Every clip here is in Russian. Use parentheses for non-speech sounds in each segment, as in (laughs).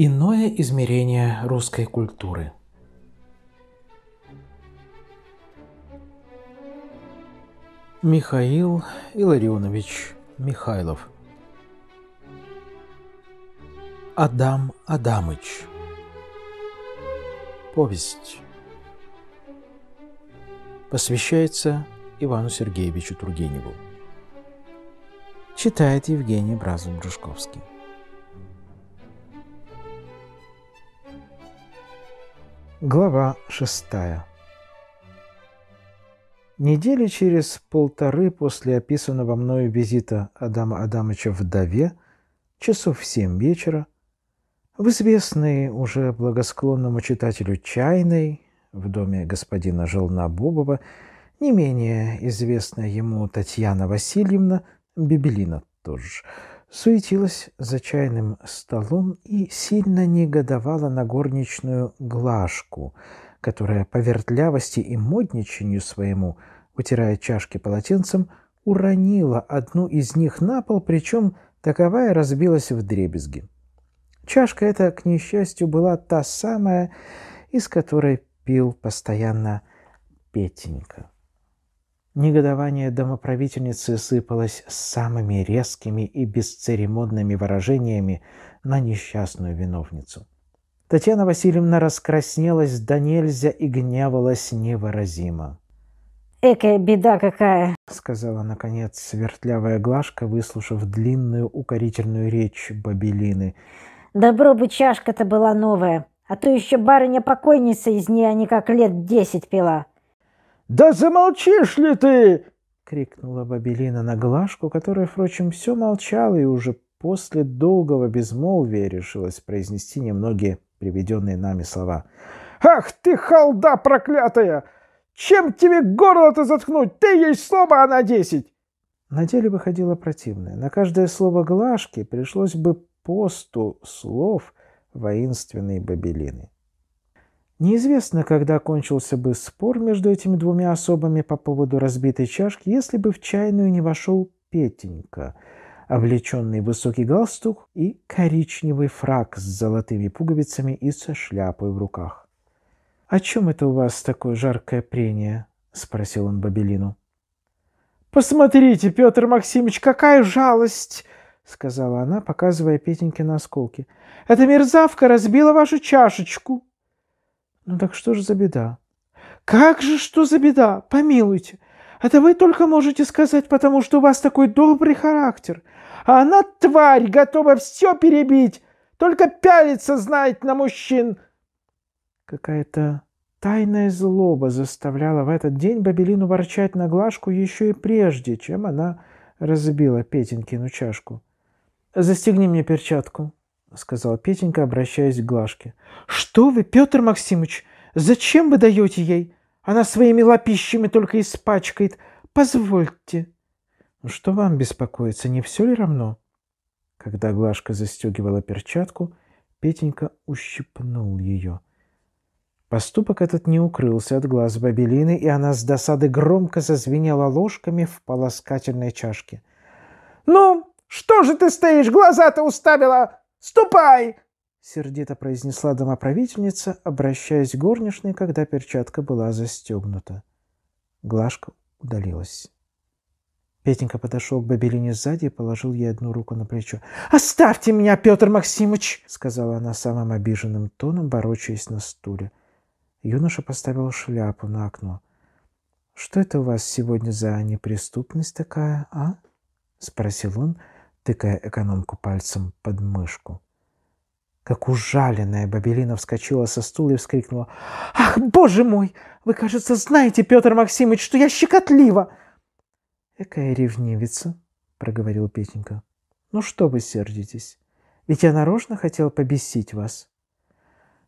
Иное измерение русской культуры. Михаил Иларионович Михайлов Адам Адамыч Повесть Посвящается Ивану Сергеевичу Тургеневу Читает Евгений бразов Дружковский. Глава шестая. Недели через полторы после описанного мною визита Адама Адамыча вдове, часов в семь вечера, в известной уже благосклонному читателю чайной в доме господина Желнобобова не менее известная ему Татьяна Васильевна, Бибелина тоже, суетилась за чайным столом и сильно негодовала на горничную Глажку, которая по вертлявости и модничанию своему, вытирая чашки полотенцем, уронила одну из них на пол, причем таковая разбилась в дребезги. Чашка эта, к несчастью, была та самая, из которой пил постоянно Петенька негодование домоправительницы сыпалось самыми резкими и бесцеремонными выражениями на несчастную виновницу. Татьяна Васильевна раскраснелась да нельзя и гневалась невыразимо. «Экая беда какая!» — сказала, наконец, свертлявая Глашка, выслушав длинную укорительную речь Бабелины. «Добро бы чашка-то была новая, а то еще барыня-покойница из нее а никак лет десять пила. «Да замолчишь ли ты!» — крикнула Бабелина на Глашку, которая, впрочем, все молчала и уже после долгого безмолвия решилась произнести немногие приведенные нами слова. «Ах ты, халда проклятая! Чем тебе горло-то заткнуть? Ты есть слово, а на десять!» На деле выходило противное. На каждое слово Глашки пришлось бы посту слов воинственной Бабелины. Неизвестно, когда кончился бы спор между этими двумя особами по поводу разбитой чашки, если бы в чайную не вошел Петенька, облеченный высокий галстук и коричневый фраг с золотыми пуговицами и со шляпой в руках. «О чем это у вас такое жаркое прение?» — спросил он Бабелину. «Посмотрите, Петр Максимович, какая жалость!» — сказала она, показывая Петеньке на осколки. «Эта мерзавка разбила вашу чашечку!» Ну так что же за беда? Как же что за беда? Помилуйте. Это вы только можете сказать, потому что у вас такой добрый характер. А она, тварь, готова все перебить, только пялиться знает на мужчин. Какая-то тайная злоба заставляла в этот день Бабелину ворчать на Глажку еще и прежде, чем она разбила Петенькину чашку. «Застегни мне перчатку», сказал Петенька, обращаясь к Глашке. «Что вы, Петр Максимович, зачем вы даете ей? Она своими лапищами только испачкает. Позвольте». «Ну, что вам беспокоиться, не все ли равно?» Когда Глашка застегивала перчатку, Петенька ущипнул ее. Поступок этот не укрылся от глаз Бабелины, и она с досады громко зазвенела ложками в полоскательной чашке. «Ну, что же ты стоишь, глаза-то уставила?» «Ступай!» — сердито произнесла домоправительница, обращаясь к горничной, когда перчатка была застегнута. Глажка удалилась. Петенька подошел к Бабелине сзади и положил ей одну руку на плечо. «Оставьте меня, Петр Максимович!» — сказала она самым обиженным тоном, ворочаясь на стуле. Юноша поставил шляпу на окно. «Что это у вас сегодня за неприступность такая, а?» — спросил он, — тыкая экономку пальцем под мышку. Как ужаленная, Бабелина вскочила со стула и вскрикнула. «Ах, боже мой! Вы, кажется, знаете, Петр Максимович, что я щекотлива!» «Экая ревнивица!» — проговорил Петенька. «Ну что вы сердитесь? Ведь я нарочно хотел побесить вас».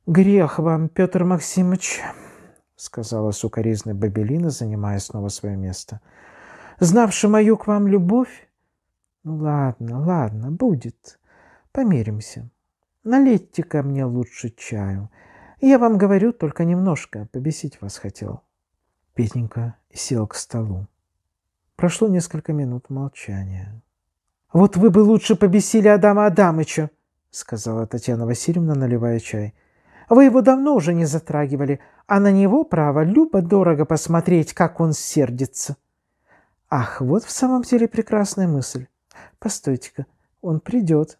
«Грех вам, Петр Максимович!» — сказала сукоризная Бабелина, занимая снова свое место. «Знавши мою к вам любовь, Ладно, ладно, будет. Помиримся. Налейте ко мне лучше чаю. Я вам говорю, только немножко. Побесить вас хотел. Петенька сел к столу. Прошло несколько минут молчания. «Вот вы бы лучше побесили Адама Адамыча!» — сказала Татьяна Васильевна, наливая чай. «Вы его давно уже не затрагивали, а на него, право, любо-дорого посмотреть, как он сердится». «Ах, вот в самом деле прекрасная мысль. Постойте-ка, он придет.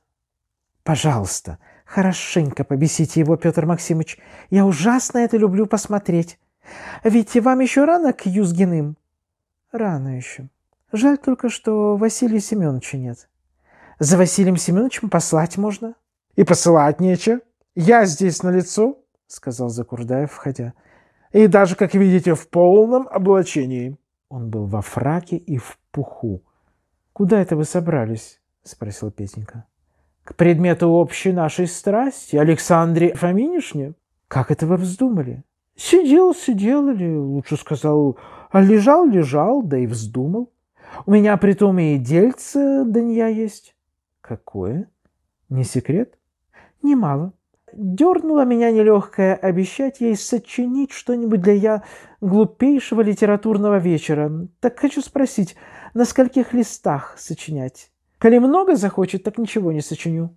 Пожалуйста, хорошенько побесите его, Петр Максимович. Я ужасно это люблю посмотреть. Ведь вам еще рано к Юзгиным? Рано еще. Жаль только, что Василия Семеновича нет. За Василием Семеновичем послать можно. И посылать нечего. Я здесь на лицо, сказал Закурдаев, входя. И даже, как видите, в полном облачении. Он был во фраке и в пуху, «Куда это вы собрались?» — спросил Петенька. «К предмету общей нашей страсти, Александре Фоминишне?» «Как это вы вздумали?» «Сидел, сидел, или, лучше сказал, лежал, лежал, да и вздумал. У меня при том и дельце Данья есть». «Какое? Не секрет?» «Немало. Дернула меня нелегкое обещать ей сочинить что-нибудь для я глупейшего литературного вечера. Так хочу спросить, на скольких листах сочинять? Коли много захочет, так ничего не сочиню.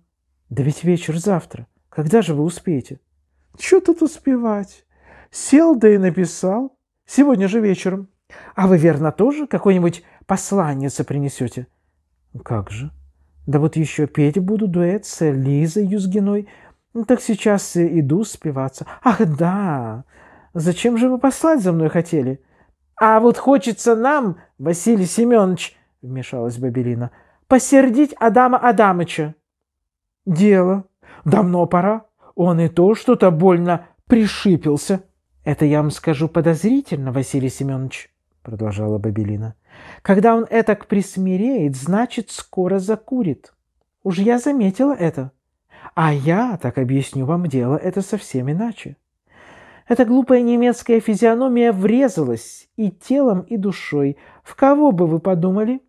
Да ведь вечер завтра. Когда же вы успеете? Че тут успевать? Сел да и написал. Сегодня же вечером. А вы, верно, тоже какой-нибудь посланница принесете? Как же? Да вот еще петь буду дуэт с Лизой Юзгиной. Ну, так сейчас иду спиваться. Ах, да! Зачем же вы послать за мной хотели? А вот хочется нам, Василий Семенович, вмешалась Бабелина, посердить Адама Адамыча. Дело. Давно пора. Он и то что-то больно пришипился. Это я вам скажу подозрительно, Василий Семенович, продолжала Бабелина. Когда он этак присмиреет, значит, скоро закурит. Уж я заметила это. А я так объясню вам дело, это совсем иначе. Эта глупая немецкая физиономия врезалась и телом, и душой. В кого бы вы подумали?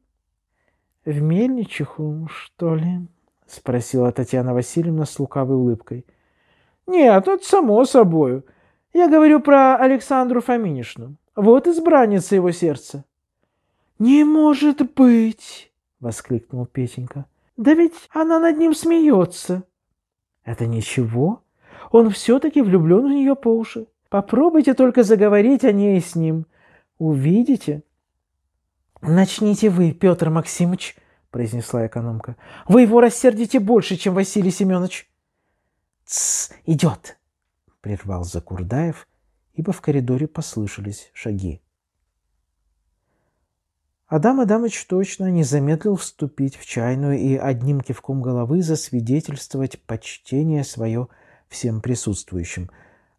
— В мельничиху, что ли? — спросила Татьяна Васильевна с лукавой улыбкой. — Нет, ну, это само собою. Я говорю про Александру Фоминишну. Вот избранница его сердца. — Не может быть! — воскликнул Петенька. — Да ведь она над ним смеется. — Это ничего? Он все-таки влюблен в нее по уши. Попробуйте только заговорить о ней с ним. Увидите. «Начните вы, Петр Максимович», — произнесла экономка. «Вы его рассердите больше, чем Василий Семенович». «Тсс, идет», — прервал Закурдаев, ибо в коридоре послышались шаги. Адам Адамыч точно не замедлил вступить в чайную и одним кивком головы засвидетельствовать почтение свое всем присутствующим.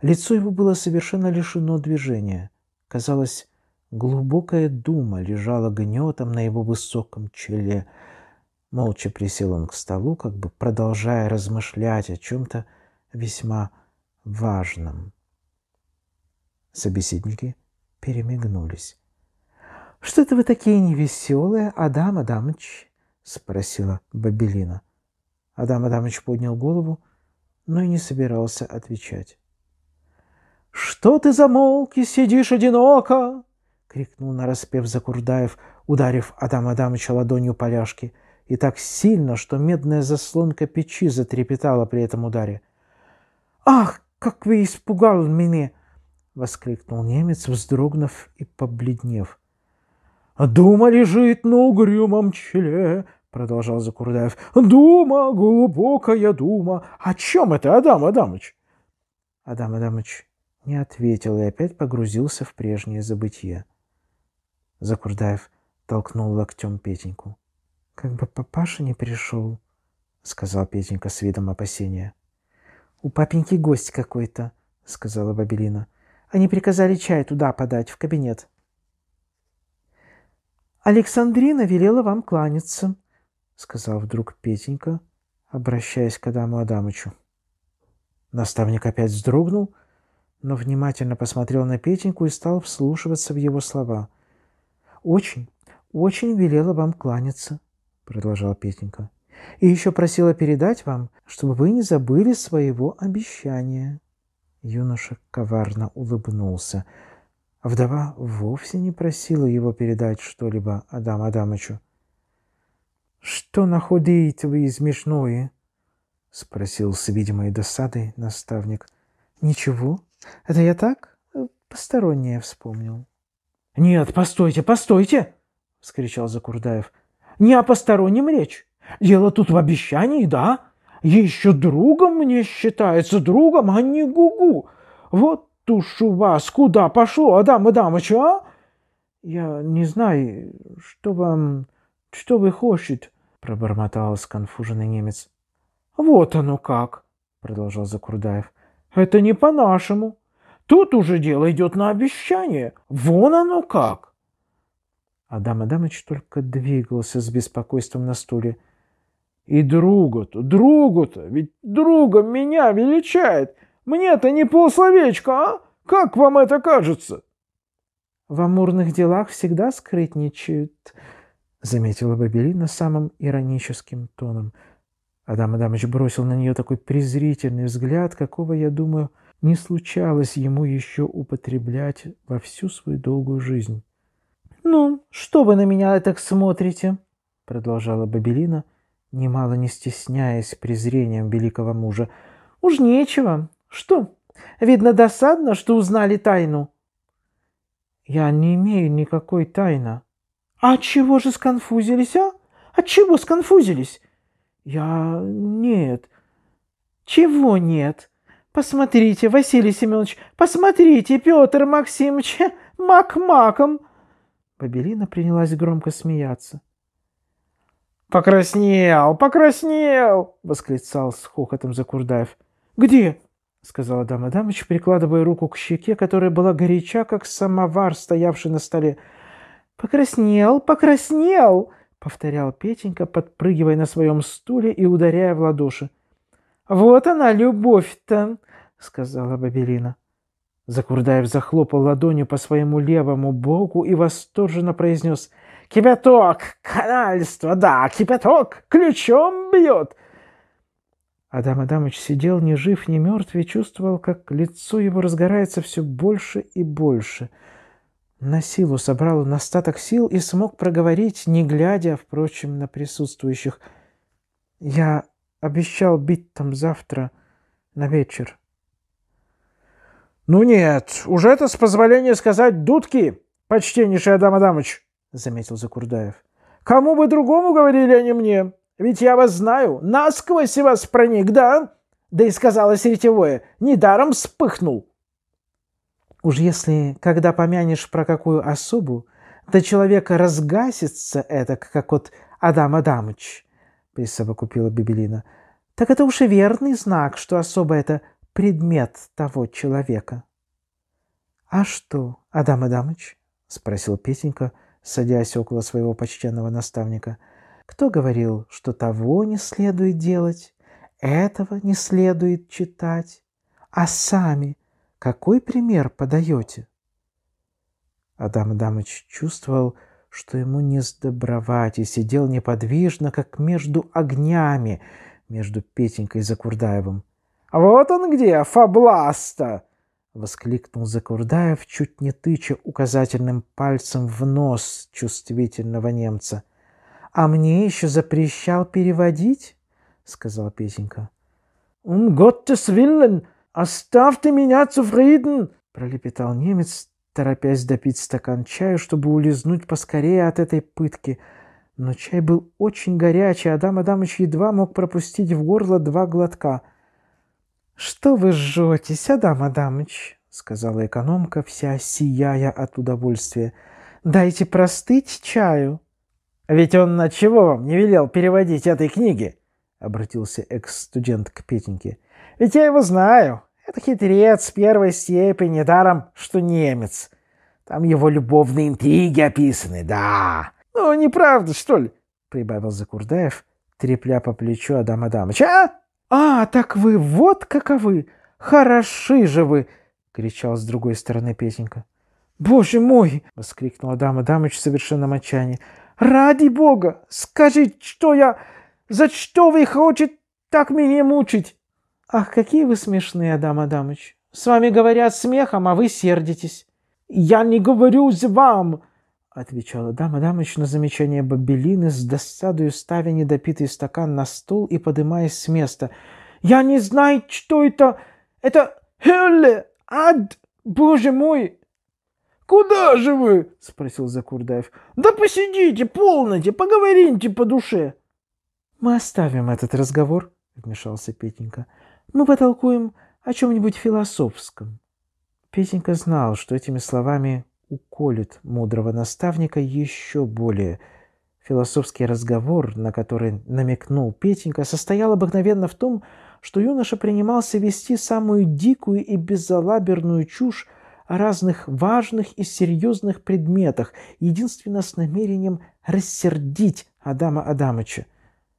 Лицо его было совершенно лишено движения. Казалось, глубокая дума лежала гнетом на его высоком челе. Молча присел он к столу, как бы продолжая размышлять о чем-то весьма важном. Собеседники перемигнулись. — Что-то вы такие невеселые, Адам Адамыч? — спросила Бабелина. Адам Адамыч поднял голову но и не собирался отвечать. «Что ты замолк и сидишь одиноко?» — крикнул нараспев Закурдаев, ударив Адам Адамыча ладонью поляшки, и так сильно, что медная заслонка печи затрепетала при этом ударе. «Ах, как вы испугал меня!» — воскликнул немец, вздрогнув и побледнев. «Дума лежит на угрюмом челе, продолжал Закурдаев. «Дума, глубокая дума! О чем это, Адам Адамыч?» Адам Адамыч не ответил и опять погрузился в прежнее забытье. Закурдаев толкнул локтем Петеньку. «Как бы папаша не пришел», — сказал Петенька с видом опасения. «У папеньки гость какой-то», — сказала Бабелина. «Они приказали чай туда подать, в кабинет». «Александрина велела вам кланяться», — сказал вдруг Петенька, обращаясь к Адаму Адамычу. Наставник опять вздрогнул, но внимательно посмотрел на Петеньку и стал вслушиваться в его слова. «Очень, очень велела вам кланяться», — продолжал Петенька. «И еще просила передать вам, чтобы вы не забыли своего обещания». Юноша коварно улыбнулся. Вдова вовсе не просила его передать что-либо Адам Адамычу. «Что находите вы смешное?» — спросил с видимой досадой наставник. «Ничего. Это я так э, постороннее вспомнил». «Нет, постойте, постойте!» — вскричал Закурдаев. «Не о постороннем речь. Дело тут в обещании, да? Еще другом мне считается, другом, а не гугу. -гу. Вот уж у вас куда пошло, Адам Адамыч, а? Я не знаю, что вам... что вы хочет пробормотал сконфуженный немец. «Вот оно как!» — продолжал Закурдаев. «Это не по-нашему. Тут уже дело идет на обещание. Вон оно как!» Адам Адамыч только двигался с беспокойством на стуле. «И другу-то, другу-то, ведь другом меня величает! Мне-то не полсловечка, а? Как вам это кажется?» «В амурных делах всегда скрытничают», заметила Бабелина самым ироническим тоном. Адам Адамович бросил на нее такой презрительный взгляд, какого, я думаю, не случалось ему еще употреблять во всю свою долгую жизнь. «Ну, что вы на меня так смотрите?» — продолжала Бабелина, немало не стесняясь презрением великого мужа. «Уж нечего. Что? Видно, досадно, что узнали тайну». «Я не имею никакой тайны», «А чего же сконфузились, а? А чего сконфузились?» «Я... нет». «Чего нет? Посмотрите, Василий Семенович, посмотрите, Петр Максимович, мак-маком!» Бабелина принялась громко смеяться. «Покраснел, покраснел!» — восклицал с хохотом Закурдаев. «Где?» — сказала дама Дамыч, прикладывая руку к щеке, которая была горяча, как самовар, стоявший на столе. «Покраснел, покраснел!» — повторял Петенька, подпрыгивая на своем стуле и ударяя в ладоши. «Вот она, любовь-то!» — сказала Бабелина. Закурдаев захлопал ладонью по своему левому боку и восторженно произнес «Кипяток! Канальство! Да, кипяток! Ключом бьет!» Адам Адамыч сидел ни жив, ни мертв и чувствовал, как лицо его разгорается все больше и больше — на силу собрал он остаток сил и смог проговорить, не глядя, впрочем, на присутствующих. «Я обещал бить там завтра на вечер». «Ну нет, уже это с позволения сказать дудки, почтеннейший Адам Адамыч», — заметил Закурдаев. «Кому бы другому говорили, они мне? Ведь я вас знаю, насквозь и вас проник, да?» Да и сказала сетевое, недаром вспыхнул. Уж если, когда помянешь про какую особу, до человека разгасится это, как от Адам Адамыч, присовокупила Бибелина, так это уж и верный знак, что особо это предмет того человека. «А что, Адам Адамыч?» — спросил Петенька, садясь около своего почтенного наставника. «Кто говорил, что того не следует делать, этого не следует читать, а сами какой пример подаете?» Адам Адамыч чувствовал, что ему не сдобровать, и сидел неподвижно, как между огнями, между Петенькой и Закурдаевым. «А «Вот он где, фабласта!» — воскликнул Закурдаев, чуть не тыча указательным пальцем в нос чувствительного немца. «А мне еще запрещал переводить?» — сказал Петенька. Ум год ты «Оставьте меня зufrieden!» – пролепетал немец, торопясь допить стакан чаю, чтобы улизнуть поскорее от этой пытки. Но чай был очень горячий, Адам Адамыч едва мог пропустить в горло два глотка. «Что вы жжетесь, Адам Адамыч?» — сказала экономка, вся сияя от удовольствия. «Дайте простыть чаю». «А «Ведь он на чего вам не велел переводить этой книги?» — обратился экс-студент к Петеньке. «Ведь я его знаю. Это хитрец первой степени, даром, что немец. Там его любовные интриги описаны, да. Ну, неправда, что ли? Прибавил Закурдаев, трепля по плечу Адама Адамыча. А? а, так вы вот каковы! Хороши же вы! Кричал с другой стороны Петенька. «Боже мой!» — воскликнул дама Дамыч в совершенном отчаянии. «Ради бога! Скажите, что я... За что вы хотите так меня мучить? «Ах, какие вы смешные, Адам Адамыч! С вами говорят смехом, а вы сердитесь!» «Я не говорю с вам!» — отвечал Адам Адамыч на замечание Бабелины с досадою ставя недопитый стакан на стул и подымаясь с места. «Я не знаю, что это! Это Хелле! Ад! Боже мой!» «Куда же вы?» — спросил Закурдаев. «Да посидите, полноте, поговорите по душе!» «Мы оставим этот разговор», — вмешался Петенька. Мы ну, потолкуем о чем-нибудь философском». Петенька знал, что этими словами уколет мудрого наставника еще более. Философский разговор, на который намекнул Петенька, состоял обыкновенно в том, что юноша принимался вести самую дикую и беззалаберную чушь о разных важных и серьезных предметах, единственно с намерением рассердить Адама Адамыча.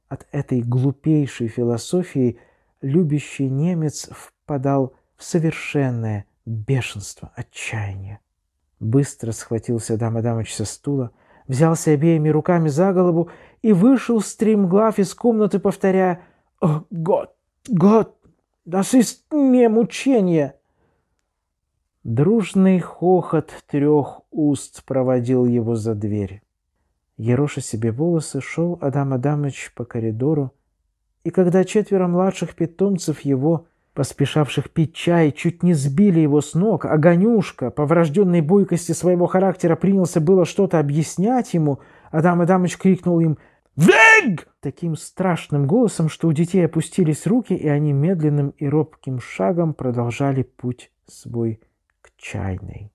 От этой глупейшей философии любящий немец впадал в совершенное бешенство, отчаяние. Быстро схватился дама Адамыч со стула, взялся обеими руками за голову и вышел стремглав из комнаты, повторяя «О, год, год, да ist не мучение!» Дружный хохот трех уст проводил его за дверь. Ероша себе волосы, шел Адам Адамыч по коридору, и когда четверо младших питомцев его, поспешавших пить чай, чуть не сбили его с ног, огонюшка, по врожденной бойкости своего характера, принялся было что-то объяснять ему, Адам Адамыч крикнул им «Вег!» таким страшным голосом, что у детей опустились руки, и они медленным и робким шагом продолжали путь свой к чайной.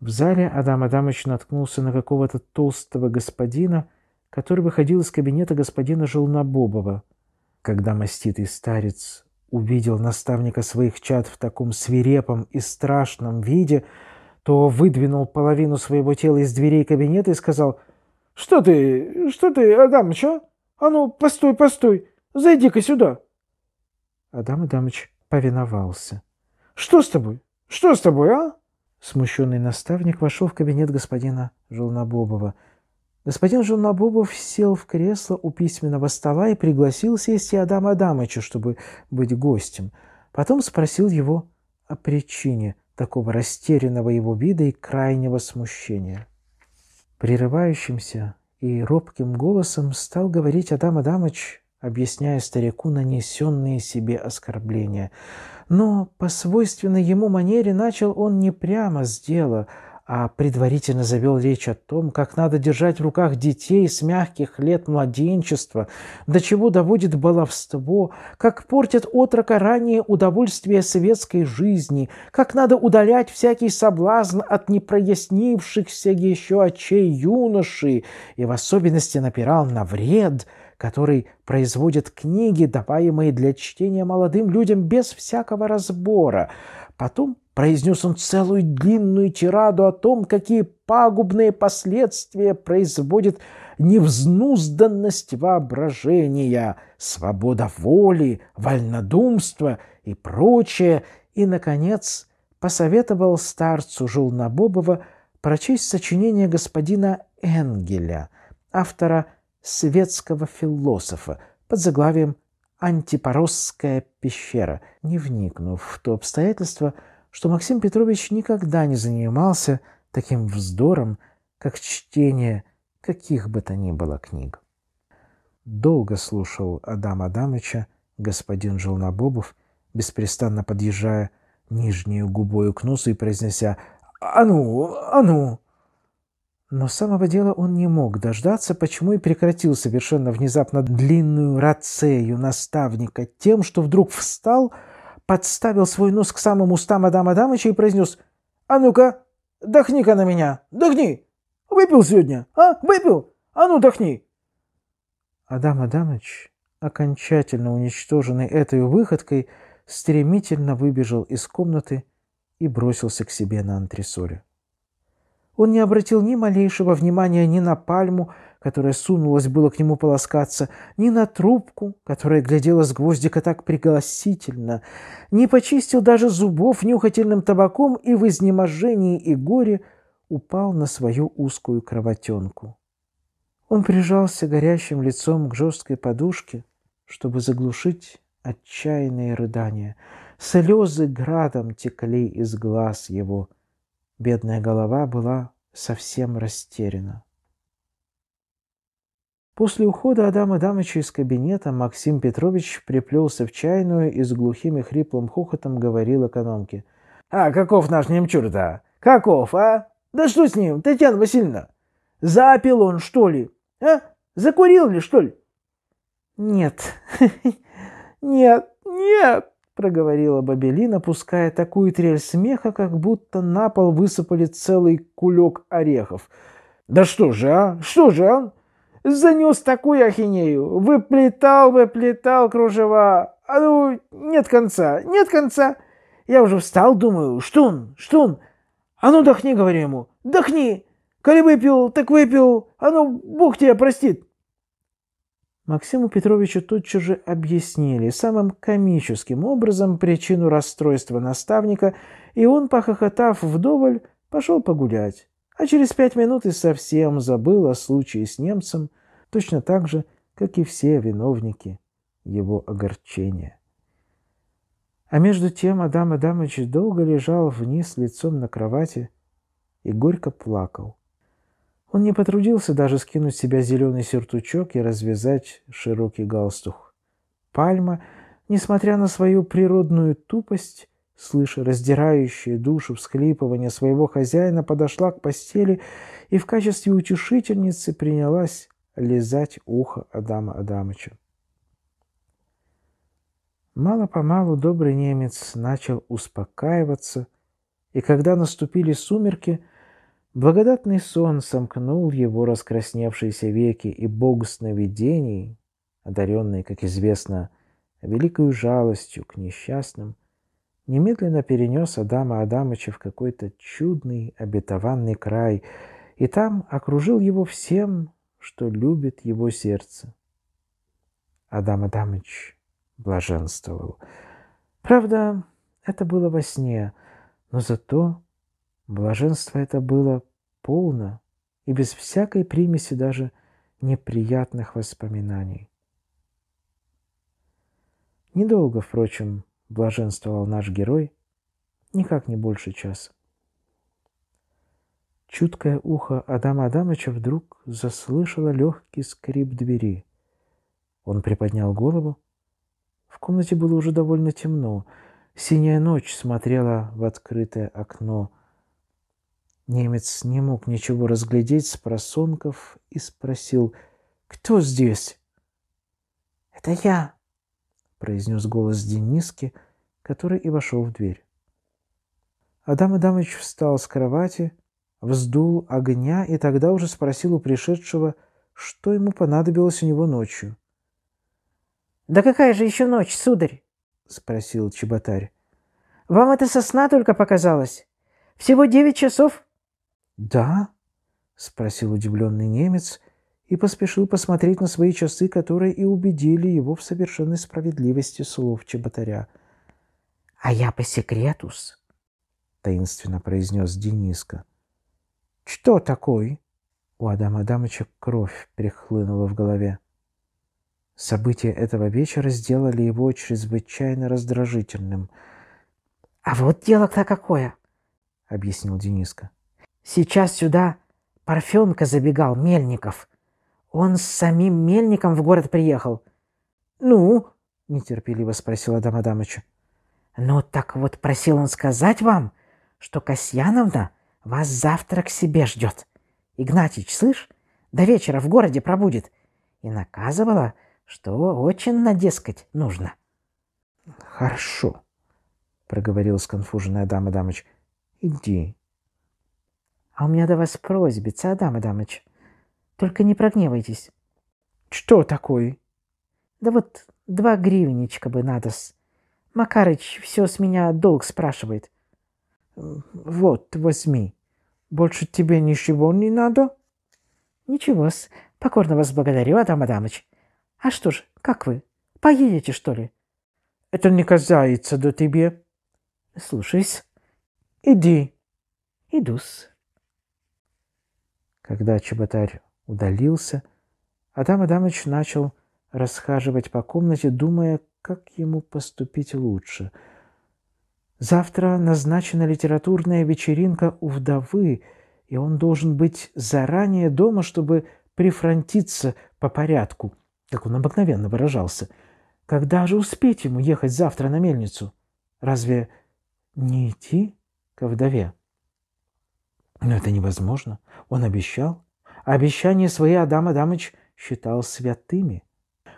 В зале Адам Адамыч наткнулся на какого-то толстого господина, который выходил из кабинета господина Желнобобова. Когда маститый старец увидел наставника своих чад в таком свирепом и страшном виде, то выдвинул половину своего тела из дверей кабинета и сказал «Что ты, что ты, Адамыч, а? А ну, постой, постой, зайди-ка сюда!» Адам Адамыч повиновался. «Что с тобой? Что с тобой, а?» Смущенный наставник вошел в кабинет господина Желнобобова – Господин Жунабубов сел в кресло у письменного стола и пригласил сесть и Адама Адамовича, чтобы быть гостем. Потом спросил его о причине такого растерянного его вида и крайнего смущения. Прерывающимся и робким голосом стал говорить Адам Адамыч, объясняя старику нанесенные себе оскорбления. Но по свойственной ему манере начал он не прямо с дела – а предварительно завел речь о том, как надо держать в руках детей с мягких лет младенчества, до чего доводит баловство, как портят отрока ранние удовольствие советской жизни, как надо удалять всякий соблазн от непрояснившихся еще очей юноши, и в особенности напирал на вред, который производят книги, даваемые для чтения молодым людям без всякого разбора. Потом Произнес он целую длинную тираду о том, какие пагубные последствия производит невзнузданность воображения, свобода воли, вольнодумство и прочее, и, наконец, посоветовал старцу Желнобобова прочесть сочинение господина Энгеля, автора светского философа, под заглавием «Антипоросская пещера», не вникнув в то обстоятельство, что Максим Петрович никогда не занимался таким вздором, как чтение каких бы то ни было книг. Долго слушал адама Адамыча господин Желнобобов, беспрестанно подъезжая нижнюю губою к носу и произнеся «А ну, а ну!». Но самого дела он не мог дождаться, почему и прекратил совершенно внезапно длинную рацею наставника тем, что вдруг встал – подставил свой нос к самым устам Адама Адамыча и произнес «А ну-ка, дохни-ка на меня, дохни! Выпил сегодня, а? Выпил? А ну, дохни!» Адам Адамыч, окончательно уничтоженный этой выходкой, стремительно выбежал из комнаты и бросился к себе на антресоле. Он не обратил ни малейшего внимания ни на пальму, которая сунулась было к нему полоскаться, ни на трубку, которая глядела с гвоздика так пригласительно, не почистил даже зубов нюхательным табаком и в изнеможении и горе упал на свою узкую кровотенку. Он прижался горящим лицом к жесткой подушке, чтобы заглушить отчаянные рыдания. Слезы градом текли из глаз его. Бедная голова была совсем растеряна. После ухода Адама Дамыча из кабинета Максим Петрович приплелся в чайную и с глухим и хриплым хохотом говорил экономке. «А каков наш немчур-то? Каков, а? Да что с ним, Татьяна Васильевна? Запил он, что ли? А? Закурил ли, что ли?» «Нет, (laughs) нет, нет!» – проговорила Бабелина, пуская такую трель смеха, как будто на пол высыпали целый кулек орехов. «Да что же, а? Что же, а?» Занес такую ахинею. Выплетал, выплетал кружева. А ну, нет конца, нет конца. Я уже встал, думаю, что он, что он? А ну, дохни, говорю ему, дохни. Коли выпил, так выпил. А ну, Бог тебя простит. Максиму Петровичу тотчас же объяснили самым комическим образом причину расстройства наставника, и он, похохотав вдоволь, пошел погулять а через пять минут и совсем забыл о случае с немцем, точно так же, как и все виновники его огорчения. А между тем Адам Адамыч долго лежал вниз лицом на кровати и горько плакал. Он не потрудился даже скинуть с себя зеленый сюртучок и развязать широкий галстух. Пальма, несмотря на свою природную тупость, Слыша раздирающие душу всхлипывания своего хозяина, подошла к постели и в качестве утешительницы принялась лизать ухо Адама Адамыча. Мало-помалу добрый немец начал успокаиваться, и когда наступили сумерки, благодатный сон сомкнул его раскрасневшиеся веки, и бог сновидений, одаренный, как известно, великою жалостью к несчастным, немедленно перенес Адама Адамыча в какой-то чудный обетованный край и там окружил его всем, что любит его сердце. Адам Адамыч блаженствовал. Правда, это было во сне, но зато блаженство это было полно и без всякой примеси даже неприятных воспоминаний. Недолго, впрочем, блаженствовал наш герой, никак не больше часа. Чуткое ухо Адама Адамыча вдруг заслышало легкий скрип двери. Он приподнял голову. В комнате было уже довольно темно. Синяя ночь смотрела в открытое окно. Немец не мог ничего разглядеть с просонков и спросил «Кто здесь?» «Это я!» произнес голос Дениски, который и вошел в дверь. Адам Адамович встал с кровати, вздул огня и тогда уже спросил у пришедшего, что ему понадобилось у него ночью. «Да какая же еще ночь, сударь?» — спросил Чеботарь. «Вам это сосна только показалось? Всего девять часов?» «Да?» — спросил удивленный немец и поспешил посмотреть на свои часы, которые и убедили его в совершенной справедливости слов Чеботаря. «А я по секретус», — таинственно произнес Дениска. «Что такой?» У Адама Адамыча кровь перехлынула в голове. События этого вечера сделали его чрезвычайно раздражительным. «А вот дело-то какое!» — объяснил Дениска. «Сейчас сюда Парфенка забегал, Мельников — он с самим мельником в город приехал. Ну, нетерпеливо спросила дама Адамыч. Ну так вот просил он сказать вам, что Касьяновна вас завтра к себе ждет. Игнатич, слышь, до вечера в городе пробудет. И наказывала, что очень надескать нужно. Хорошо, проговорил сконфуженный дама Адамыч. Иди. А у меня до вас просьбица, Адам Адамыч. Только не прогневайтесь. Что такое? Да вот два гривенечка бы надо-с. Макарыч все с меня долг спрашивает. Вот, возьми. Больше тебе ничего не надо? Ничего-с. Покорно вас благодарю, Адам Адамыч. А что ж, как вы? Поедете, что ли? Это не касается до тебе. Слушайся. Иди. Идус. Когда чеботарь удалился, Адам Адамыч начал расхаживать по комнате, думая, как ему поступить лучше. Завтра назначена литературная вечеринка у вдовы, и он должен быть заранее дома, чтобы прифронтиться по порядку, как он обыкновенно выражался. Когда же успеть ему ехать завтра на мельницу? Разве не идти ко вдове? Но это невозможно. Он обещал. Обещания свои Адам Адамыч считал святыми.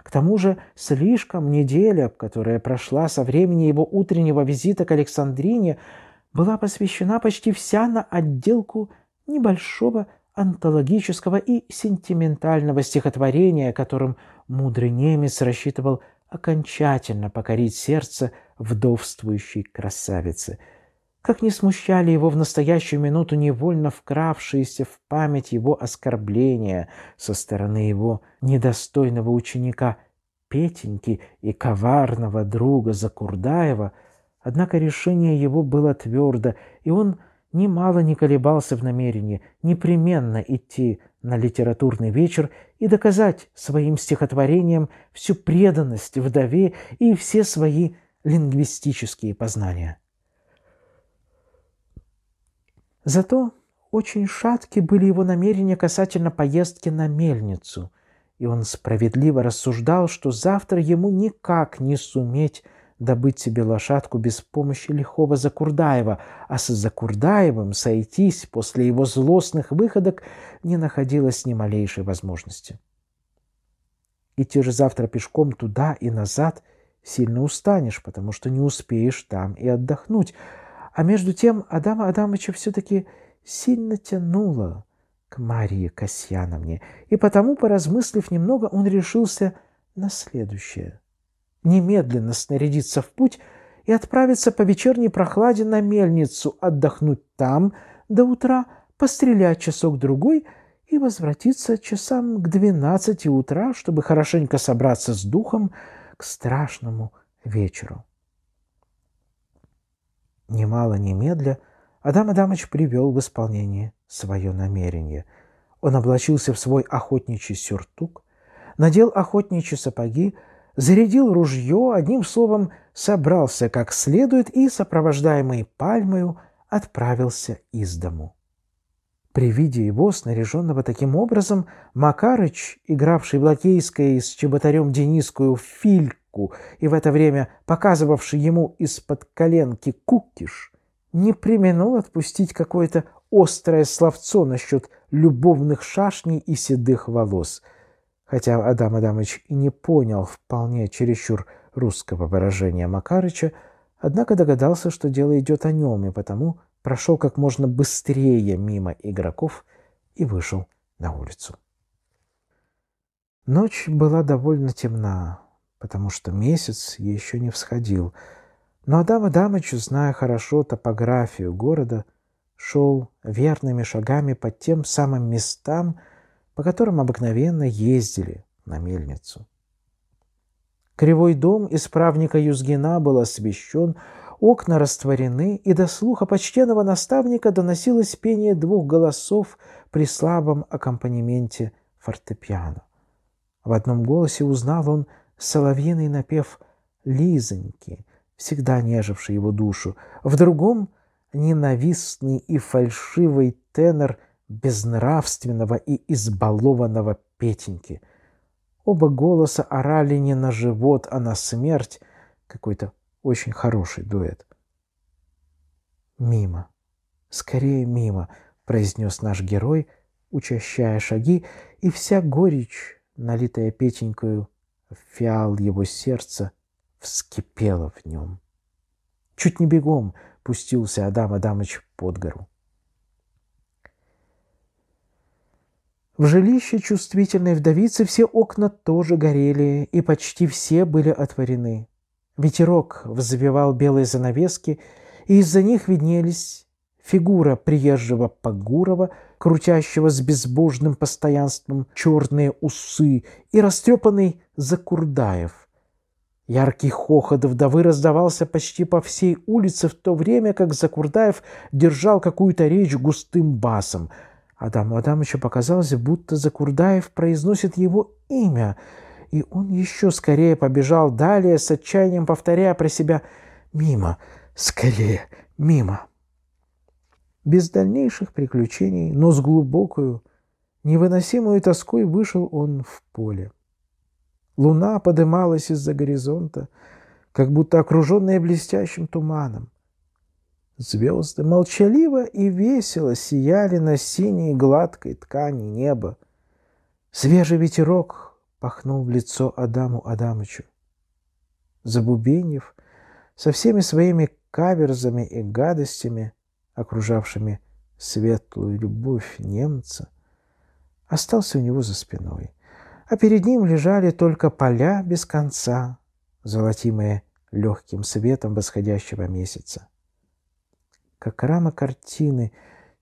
К тому же слишком неделя, которая прошла со времени его утреннего визита к Александрине, была посвящена почти вся на отделку небольшого антологического и сентиментального стихотворения, которым мудрый немец рассчитывал окончательно покорить сердце вдовствующей красавицы – как не смущали его в настоящую минуту невольно вкравшиеся в память его оскорбления со стороны его недостойного ученика Петеньки и коварного друга Закурдаева, однако решение его было твердо, и он немало не колебался в намерении непременно идти на литературный вечер и доказать своим стихотворением всю преданность вдове и все свои лингвистические познания. Зато очень шатки были его намерения касательно поездки на мельницу, и он справедливо рассуждал, что завтра ему никак не суметь добыть себе лошадку без помощи лихого Закурдаева, а с Закурдаевым сойтись после его злостных выходок не находилось ни малейшей возможности. Идти же завтра пешком туда и назад сильно устанешь, потому что не успеешь там и отдохнуть, а между тем Адама Адамовича все-таки сильно тянуло к Марии Касьяновне, и потому, поразмыслив немного, он решился на следующее. Немедленно снарядиться в путь и отправиться по вечерней прохладе на мельницу, отдохнуть там до утра, пострелять часок-другой и возвратиться часам к двенадцати утра, чтобы хорошенько собраться с духом к страшному вечеру. Немало немедля Адам Адамыч привел в исполнение свое намерение. Он облачился в свой охотничий сюртук, надел охотничьи сапоги, зарядил ружье, одним словом, собрался как следует и, сопровождаемый пальмою, отправился из дому. При виде его, снаряженного таким образом, Макарыч, игравший в лакейское с чеботарем Денискую фильк, лодку, и в это время показывавший ему из-под коленки кукиш не применул отпустить какое-то острое словцо насчет любовных шашней и седых волос, хотя Адам Адамыч и не понял вполне чересчур русского выражения Макарыча, однако догадался, что дело идет о нем, и потому прошел как можно быстрее мимо игроков и вышел на улицу. Ночь была довольно темна потому что месяц еще не всходил. Но Адам Адамыч, зная хорошо топографию города, шел верными шагами по тем самым местам, по которым обыкновенно ездили на мельницу. Кривой дом исправника Юзгина был освещен, окна растворены, и до слуха почтенного наставника доносилось пение двух голосов при слабом аккомпанементе фортепиано. В одном голосе узнал он – соловьиный напев Лизоньки, всегда неживший его душу, в другом — ненавистный и фальшивый тенор безнравственного и избалованного Петеньки. Оба голоса орали не на живот, а на смерть. Какой-то очень хороший дуэт. «Мимо, скорее мимо», — произнес наш герой, учащая шаги, и вся горечь, налитая Петенькою фиал его сердца вскипело в нем. Чуть не бегом пустился Адам Адамыч под гору. В жилище чувствительной вдовицы все окна тоже горели, и почти все были отворены. Ветерок взвивал белые занавески, и из-за них виднелись фигура приезжего Погурова, крутящего с безбожным постоянством черные усы и растрепанный Закурдаев. Яркий хохот вдовы раздавался почти по всей улице, в то время как Закурдаев держал какую-то речь густым басом. Адаму Адамовичу показалось, будто Закурдаев произносит его имя, и он еще скорее побежал далее, с отчаянием повторяя про себя «Мимо, скорее, мимо». Без дальнейших приключений, но с глубокую, невыносимую тоской вышел он в поле. Луна подымалась из-за горизонта, как будто окруженная блестящим туманом. Звезды молчаливо и весело сияли на синей гладкой ткани неба. Свежий ветерок пахнул в лицо Адаму Адамычу. Забубенев со всеми своими каверзами и гадостями, окружавшими светлую любовь немца, остался у него за спиной – а перед ним лежали только поля без конца, золотимые легким светом восходящего месяца. Как рама картины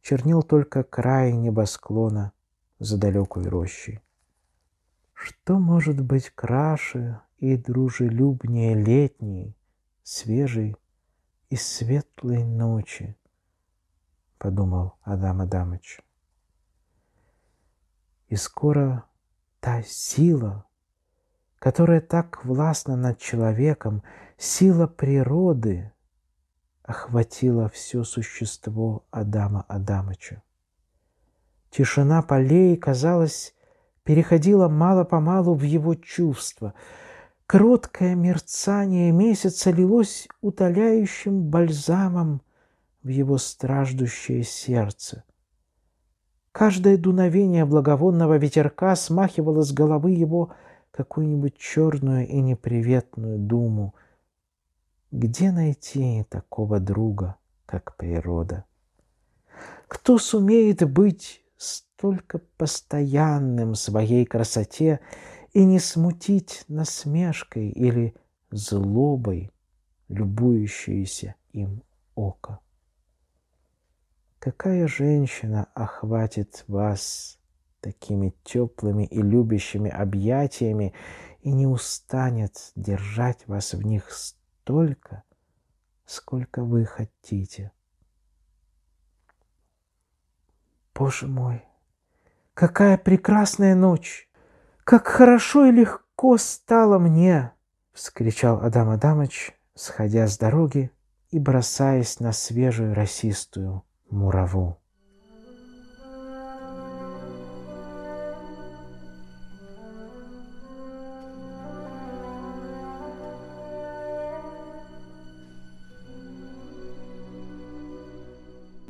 чернил только край небосклона за далекой рощей. Что может быть краше и дружелюбнее летней, свежей и светлой ночи, подумал Адам Адамыч. И скоро та сила, которая так властна над человеком, сила природы охватила все существо Адама Адамыча. Тишина полей, казалось, переходила мало-помалу в его чувства. Кроткое мерцание месяца лилось утоляющим бальзамом в его страждущее сердце – Каждое дуновение благовонного ветерка смахивало с головы его какую-нибудь черную и неприветную думу. Где найти такого друга, как природа? Кто сумеет быть столько постоянным своей красоте и не смутить насмешкой или злобой любующееся им око? Какая женщина охватит вас такими теплыми и любящими объятиями и не устанет держать вас в них столько, сколько вы хотите? Боже мой, какая прекрасная ночь! Как хорошо и легко стало мне! — вскричал Адам Адамыч, сходя с дороги и бросаясь на свежую расистую Мураву.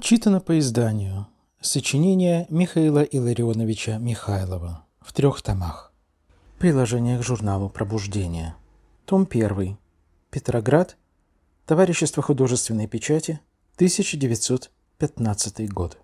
Читано по изданию. Сочинение Михаила Илларионовича Михайлова в трех томах. Приложение к журналу «Пробуждение». Том 1. Петроград. Товарищество художественной печати. 1900 15 год.